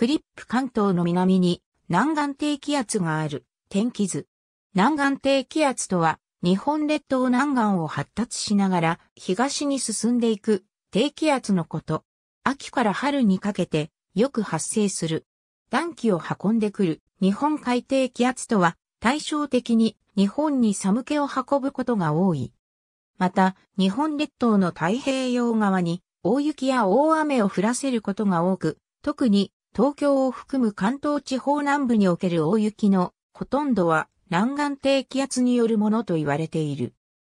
クリップ関東の南に南岸低気圧がある天気図。南岸低気圧とは日本列島南岸を発達しながら東に進んでいく低気圧のこと。秋から春にかけてよく発生する。暖気を運んでくる日本海低気圧とは対照的に日本に寒気を運ぶことが多い。また、日本列島の太平洋側に大雪や大雨を降らせることが多く、特に東京を含む関東地方南部における大雪のほとんどは南岸低気圧によるものと言われている。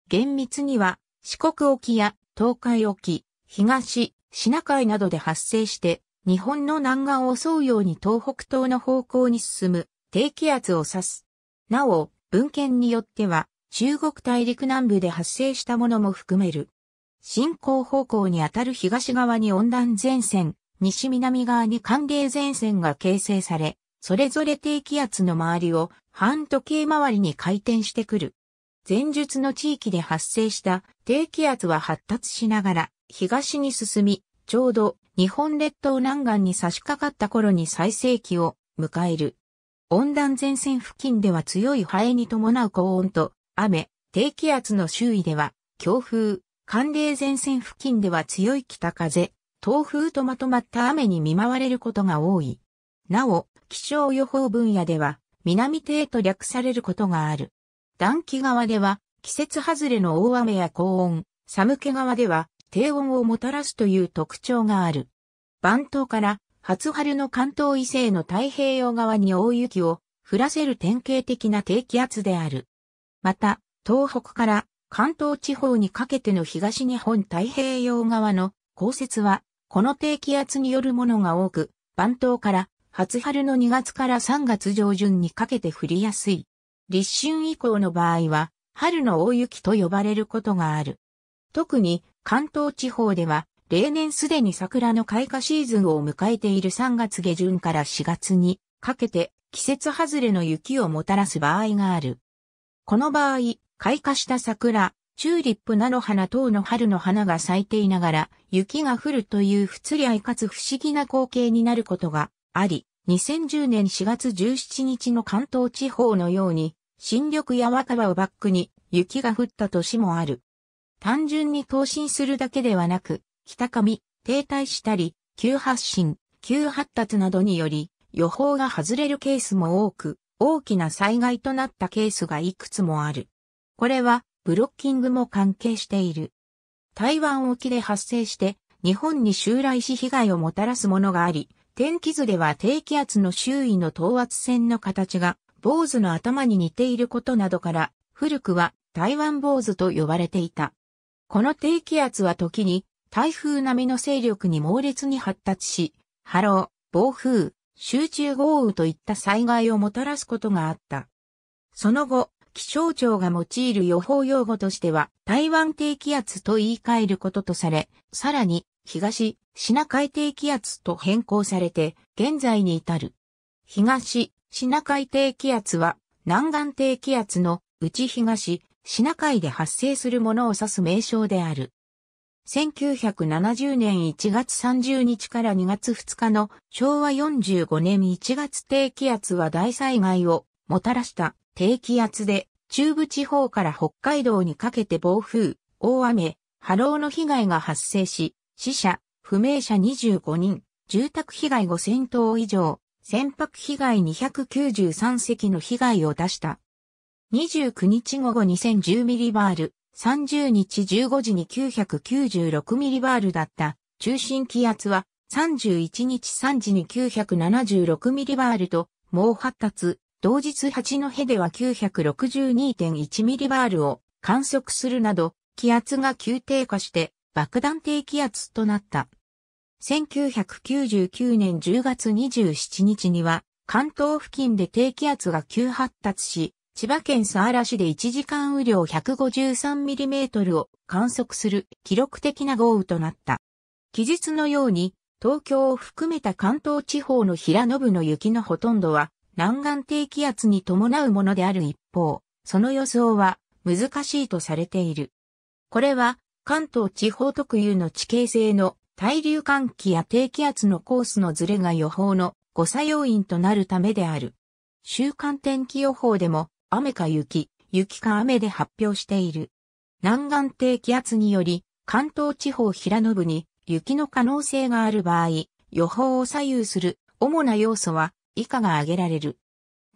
厳密には四国沖や東海沖、東、シナ海などで発生して日本の南岸を襲うように東北東の方向に進む低気圧を指す。なお、文献によっては中国大陸南部で発生したものも含める。進行方向にあたる東側に温暖前線、西南側に寒冷前線が形成され、それぞれ低気圧の周りを半時計回りに回転してくる。前述の地域で発生した低気圧は発達しながら東に進み、ちょうど日本列島南岸に差し掛かった頃に最盛期を迎える。温暖前線付近では強いハエに伴う高温と雨、低気圧の周囲では強風、寒冷前線付近では強い北風、東風とまとまった雨に見舞われることが多い。なお、気象予報分野では、南低と略されることがある。暖気側では、季節外れの大雨や高温、寒気側では、低温をもたらすという特徴がある。番頭から、初春の関東以西の太平洋側に大雪を降らせる典型的な低気圧である。また、東北から関東地方にかけての東日本太平洋側の降雪はこの低気圧によるものが多く、番頭から初春の2月から3月上旬にかけて降りやすい。立春以降の場合は、春の大雪と呼ばれることがある。特に関東地方では、例年すでに桜の開花シーズンを迎えている3月下旬から4月にかけて季節外れの雪をもたらす場合がある。この場合、開花した桜、チューリップ菜の花等の春の花が咲いていながら、雪が降るという不釣り合いかつ不思議な光景になることがあり、2010年4月17日の関東地方のように、新緑や若葉をバックに雪が降った年もある。単純に更新するだけではなく、北上、停滞したり、急発進、急発達などにより、予報が外れるケースも多く、大きな災害となったケースがいくつもある。これはブロッキングも関係している。台湾沖で発生して日本に襲来し被害をもたらすものがあり、天気図では低気圧の周囲の等圧線の形が坊主の頭に似ていることなどから、古くは台湾坊主と呼ばれていた。この低気圧は時に台風並みの勢力に猛烈に発達し、波浪、暴風、集中豪雨といった災害をもたらすことがあった。その後、気象庁が用いる予報用語としては、台湾低気圧と言い換えることとされ、さらに、東、シナ海低気圧と変更されて、現在に至る。東、シナ海低気圧は、南岸低気圧の内東、シナ海で発生するものを指す名称である。1970年1月30日から2月2日の昭和45年1月低気圧は大災害をもたらした低気圧で、中部地方から北海道にかけて暴風、大雨、波浪の被害が発生し、死者、不明者25人、住宅被害5000棟以上、船舶被害293隻の被害を出した。29日午後2010ミリバール、30日15時に996ミリバールだった中心気圧は31日3時に976ミリバールと猛発達、同日八戸では962.1バールを観測するなど、気圧が急低下して爆弾低気圧となった。1999年10月27日には、関東付近で低気圧が急発達し、千葉県佐原市で1時間雨量1 5 3トルを観測する記録的な豪雨となった。記述のように、東京を含めた関東地方の平野部の雪のほとんどは、南岸低気圧に伴うものである一方、その予想は難しいとされている。これは関東地方特有の地形性の対流寒気や低気圧のコースのずれが予報の誤作用因となるためである。週間天気予報でも雨か雪、雪か雨で発表している。南岸低気圧により関東地方平野部に雪の可能性がある場合、予報を左右する主な要素は以下が挙げられる。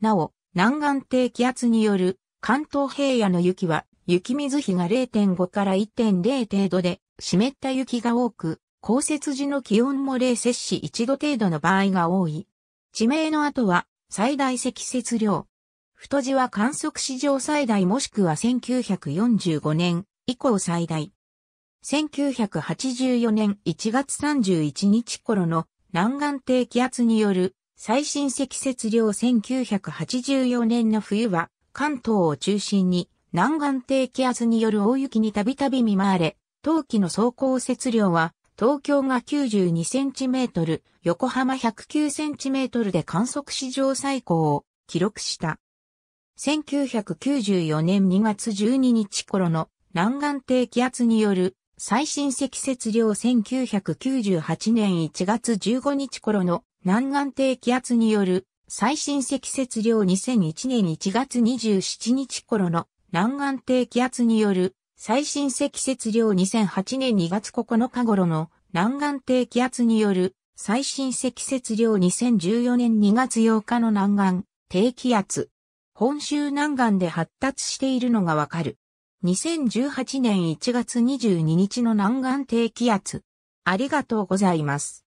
なお、南岸低気圧による関東平野の雪は雪水比が0.5から1.0程度で湿った雪が多く、降雪時の気温も0摂氏1度程度の場合が多い。地名の後は最大積雪量。太字は観測史上最大もしくは1945年以降最大。1984年1月31日頃の南岸低気圧による最新積雪量1984年の冬は、関東を中心に南岸低気圧による大雪にたびたび見舞われ、冬季の走行雪量は、東京が92センチメートル、横浜109センチメートルで観測史上最高を記録した。1994年2月12日頃の南岸低気圧による最新積雪量1998年1月15日頃の南岸低気圧による最新積雪量2001年1月27日頃の南岸低気圧による最新積雪量2008年2月9日頃の南岸低気圧による最新積雪量2014年2月8日の南岸低気圧。本州南岸で発達しているのがわかる。2018年1月22日の南岸低気圧。ありがとうございます。